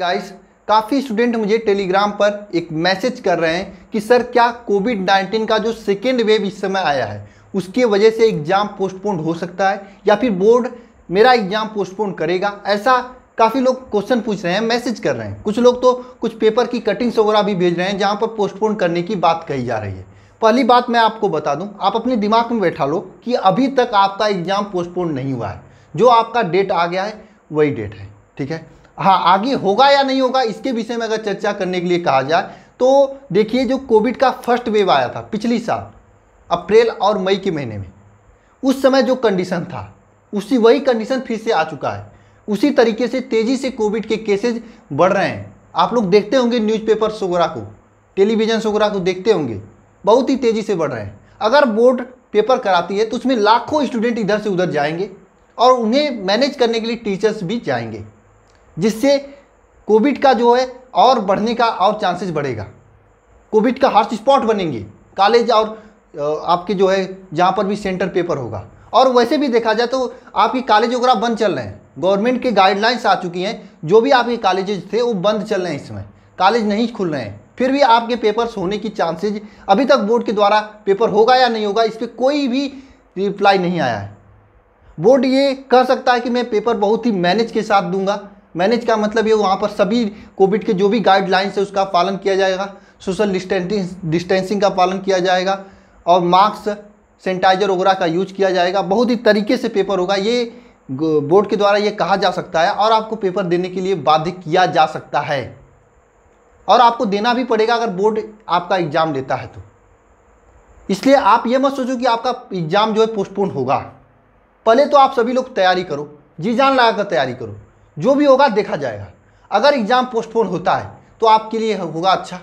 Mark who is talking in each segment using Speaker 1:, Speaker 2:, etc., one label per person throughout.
Speaker 1: guys काफ़ी student मुझे Telegram पर एक मैसेज कर रहे हैं कि सर क्या कोविड नाइन्टीन का जो सेकेंड वेव इस समय आया है उसकी वजह से एग्ज़ाम पोस्टपोन्ड हो सकता है या फिर बोर्ड मेरा एग्ज़ाम पोस्टपोन करेगा ऐसा काफ़ी लोग क्वेश्चन पूछ रहे हैं मैसेज कर रहे हैं कुछ लोग तो कुछ पेपर की कटिंग्स वगैरह भी भेज रहे हैं जहाँ पर पोस्टपोन करने की बात कही जा रही है पहली बात मैं आपको बता दूं आप अपने दिमाग में बैठा लो कि अभी तक आपका एग्ज़ाम पोस्टपोन नहीं हुआ है जो आपका डेट आ गया है वही डेट है ठीक है हाँ आगे होगा या नहीं होगा इसके विषय में अगर चर्चा करने के लिए कहा जाए तो देखिए जो कोविड का फर्स्ट वेव आया था पिछली साल अप्रैल और मई के महीने में उस समय जो कंडीशन था उसी वही कंडीशन फिर से आ चुका है उसी तरीके से तेज़ी से कोविड के केसेज बढ़ रहे हैं आप लोग देखते होंगे न्यूज़पेपर सोगरा को टेलीविज़न सोगरा को देखते होंगे बहुत ही तेज़ी से बढ़ रहे हैं अगर बोर्ड पेपर कराती है तो उसमें लाखों स्टूडेंट इधर से उधर जाएंगे और उन्हें मैनेज करने के लिए टीचर्स भी जाएंगे जिससे कोविड का जो है और बढ़ने का और चांसेस बढ़ेगा कोविड का हॉट स्पॉट बनेंगे कॉलेज और आपके जो है जहाँ पर भी सेंटर पेपर होगा और वैसे भी देखा जाए तो आपकी कॉलेज वगैरह बंद चल रहे हैं गवर्नमेंट के गाइडलाइंस आ चुकी हैं जो भी आपके कॉलेजेज थे वो बंद चल रहे हैं इस समय कॉलेज नहीं खुल रहे हैं फिर भी आपके पेपर्स होने की चांसेज अभी तक बोर्ड के द्वारा पेपर होगा या नहीं होगा इस पर कोई भी रिप्लाई नहीं आया है बोर्ड ये कह सकता है कि मैं पेपर बहुत ही मैनेज के साथ दूंगा मैनेज का मतलब ये वहाँ पर सभी कोविड के जो भी गाइडलाइंस है उसका पालन किया जाएगा सोशल डिस्टेंसिंग डिस्टेंसिंग का पालन किया जाएगा और मास्क सैनिटाइजर वगैरह का यूज किया जाएगा बहुत ही तरीके से पेपर होगा ये बोर्ड के द्वारा ये कहा जा सकता है और आपको पेपर देने के लिए बाध्य किया जा सकता है और आपको देना भी पड़ेगा अगर बोर्ड आपका एग्ज़ाम लेता है तो इसलिए आप ये मत सोचो कि आपका एग्ज़ाम जो है पोस्टपोन होगा पहले तो आप सभी लोग तैयारी करो जी जान लगाकर तैयारी करो जो भी होगा देखा जाएगा अगर एग्ज़ाम पोस्टपोन होता है तो आपके लिए होगा अच्छा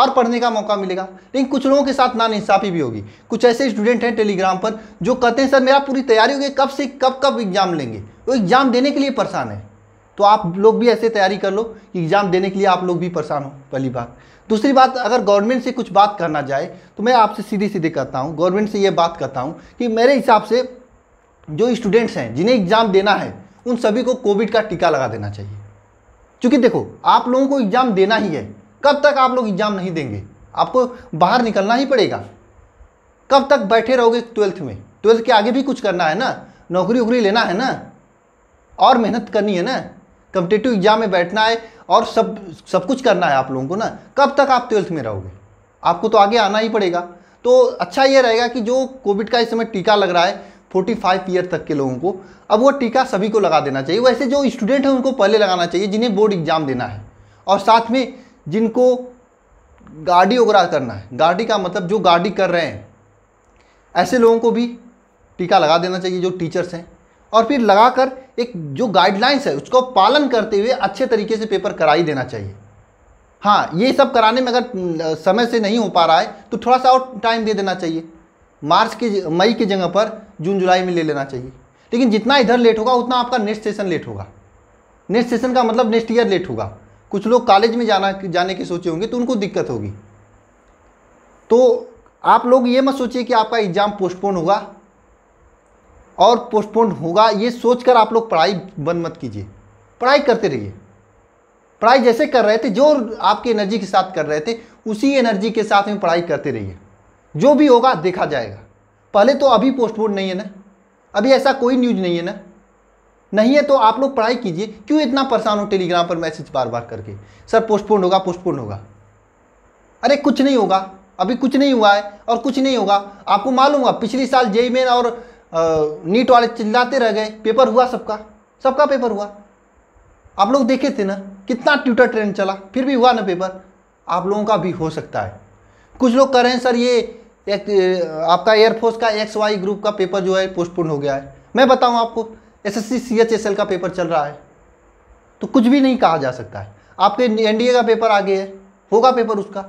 Speaker 1: और पढ़ने का मौका मिलेगा लेकिन कुछ लोगों के साथ नानसाफ़ी भी होगी कुछ ऐसे स्टूडेंट हैं टेलीग्राम पर जो कहते हैं सर मेरा पूरी तैयारी होगी कब से कब कब एग्ज़ाम लेंगे वो एग्ज़ाम देने के लिए परेशान है तो आप लोग भी ऐसे तैयारी कर लो कि एग्ज़ाम देने के लिए आप लोग भी परेशान हो पहली बात दूसरी बात अगर गवर्नमेंट से कुछ बात करना चाहे तो मैं आपसे सीधे सीधे कहता हूँ गवर्नमेंट से ये बात करता हूँ कि मेरे हिसाब से जो स्टूडेंट्स हैं जिन्हें एग्ज़ाम देना है उन सभी को कोविड का टीका लगा देना चाहिए क्योंकि देखो आप लोगों को एग्ज़ाम देना ही है कब तक आप लोग एग्ज़ाम नहीं देंगे आपको बाहर निकलना ही पड़ेगा कब तक बैठे रहोगे ट्वेल्थ में ट्वेल्थ के आगे भी कुछ करना है ना नौकरी उकरी लेना है ना और मेहनत करनी है ना कम्पिटेटिव एग्जाम में बैठना है और सब सब कुछ करना है आप लोगों को ना कब तक आप ट्वेल्थ में रहोगे आपको तो आगे आना ही पड़ेगा तो अच्छा ये रहेगा कि जो कोविड का इस समय टीका लग रहा है 45 ईयर तक के लोगों को अब वो टीका सभी को लगा देना चाहिए वैसे जो स्टूडेंट हैं उनको पहले लगाना चाहिए जिन्हें बोर्ड एग्ज़ाम देना है और साथ में जिनको गाड़ी वगैरह करना है गाड़ी का मतलब जो गाड़ी कर रहे हैं ऐसे लोगों को भी टीका लगा देना चाहिए जो टीचर्स हैं और फिर लगाकर एक जो गाइडलाइंस है उसको पालन करते हुए अच्छे तरीके से पेपर कराई देना चाहिए हाँ ये सब कराने में अगर समय से नहीं हो पा रहा है तो थोड़ा सा और टाइम दे देना चाहिए मार्च के मई की जगह पर जून जुलाई में ले लेना चाहिए लेकिन जितना इधर लेट होगा उतना आपका नेक्स्ट सेशन लेट होगा नेक्स्ट सेशन का मतलब नेक्स्ट ईयर लेट होगा कुछ लोग कॉलेज में जाना जाने के सोचे होंगे तो उनको दिक्कत होगी तो आप लोग ये मत सोचिए कि आपका एग्ज़ाम पोस्टपोन होगा और पोस्टपोन होगा ये सोचकर आप लोग पढ़ाई बंद मत कीजिए पढ़ाई करते रहिए पढ़ाई जैसे कर रहे थे जो आपकी एनर्जी के साथ कर रहे थे उसी एनर्जी के साथ में पढ़ाई करते रहिए जो भी होगा देखा जाएगा पहले तो अभी पोस्टपोन नहीं है ना अभी ऐसा कोई न्यूज नहीं है ना नहीं है तो आप लोग पढ़ाई कीजिए क्यों इतना परेशान हो टेलीग्राम पर मैसेज बार बार करके सर पोस्टपोन होगा पोस्टपोन होगा अरे कुछ नहीं होगा अभी कुछ नहीं हुआ है और कुछ नहीं होगा आपको मालूम होगा पिछले साल जेई मेन और नीट वाले चिल्लाते रह गए पेपर हुआ सबका सबका पेपर हुआ आप लोग देखे थे ना कितना ट्विटर ट्रेंड चला फिर भी हुआ ना पेपर आप लोगों का भी हो सकता है कुछ लोग कह रहे हैं सर ये एक आपका एयरफोर्स का एक्स वाई ग्रुप का पेपर जो है पोस्टपोन हो गया है मैं बताऊँ आपको S S C C H S L का पेपर चल रहा है तो कुछ भी नहीं कहा जा सकता है आपके एन डी ए का पेपर आगे है होगा पेपर उसका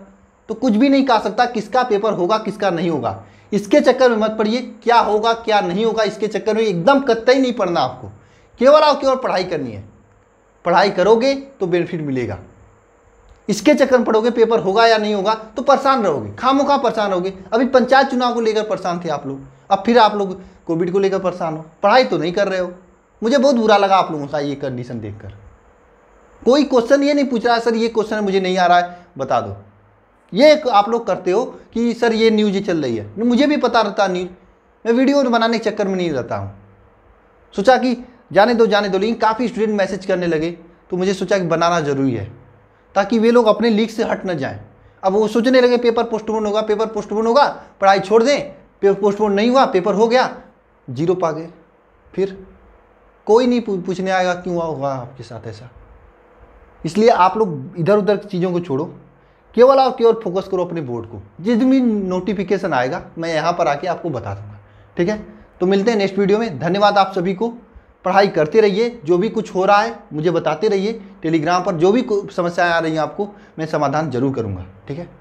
Speaker 1: तो कुछ भी नहीं कहा सकता किसका पेपर होगा किसका नहीं होगा इसके चक्कर में मत पढ़िए क्या होगा क्या नहीं होगा इसके चक्कर में एकदम कतई नहीं पढ़ना आपको केवल और केवल पढ़ाई करनी है पढ़ाई करोगे तो बेनिफिट मिलेगा इसके चक्कर में पड़ोगे पेपर होगा या नहीं होगा तो परेशान रहोगे खामोखा परेशान रहोगे अभी पंचायत चुनाव को लेकर परेशान थे आप लोग अब फिर आप लोग कोविड को लेकर परेशान हो पढ़ाई तो नहीं कर रहे हो मुझे बहुत बुरा लगा आप लोगों का ये कंडीशन देखकर कोई क्वेश्चन ये नहीं पूछ रहा है सर ये क्वेश्चन मुझे नहीं आ रहा है बता दो ये आप लोग करते हो कि सर ये न्यूज चल रही है मुझे भी पता रहता न्यूज मैं वीडियो बनाने के चक्कर में नहीं रहता हूँ सोचा कि जाने दो जाने दो लेकिन काफ़ी स्टूडेंट मैसेज करने लगे तो मुझे सोचा कि बनाना ज़रूरी है ताकि वे लोग अपने लीक से हट ना जाए अब वो सोचने लगे पेपर पोस्टपोन होगा पेपर पोस्टपोन होगा पढ़ाई छोड़ दें पेपर पोस्टपोन नहीं हुआ पेपर हो गया जीरो पा गए फिर कोई नहीं पूछने आएगा क्यों हुआ आपके साथ ऐसा इसलिए आप लोग इधर उधर चीज़ों को छोड़ो केवल आप केवल फोकस करो अपने बोर्ड को जिस दिन भी नोटिफिकेशन आएगा मैं यहाँ पर आके आपको बता दूंगा ठीक है तो मिलते हैं नेक्स्ट वीडियो में धन्यवाद आप सभी को पढ़ाई करते रहिए जो भी कुछ हो रहा है मुझे बताते रहिए टेलीग्राम पर जो भी समस्याएं आ रही हैं आपको मैं समाधान जरूर करूँगा ठीक है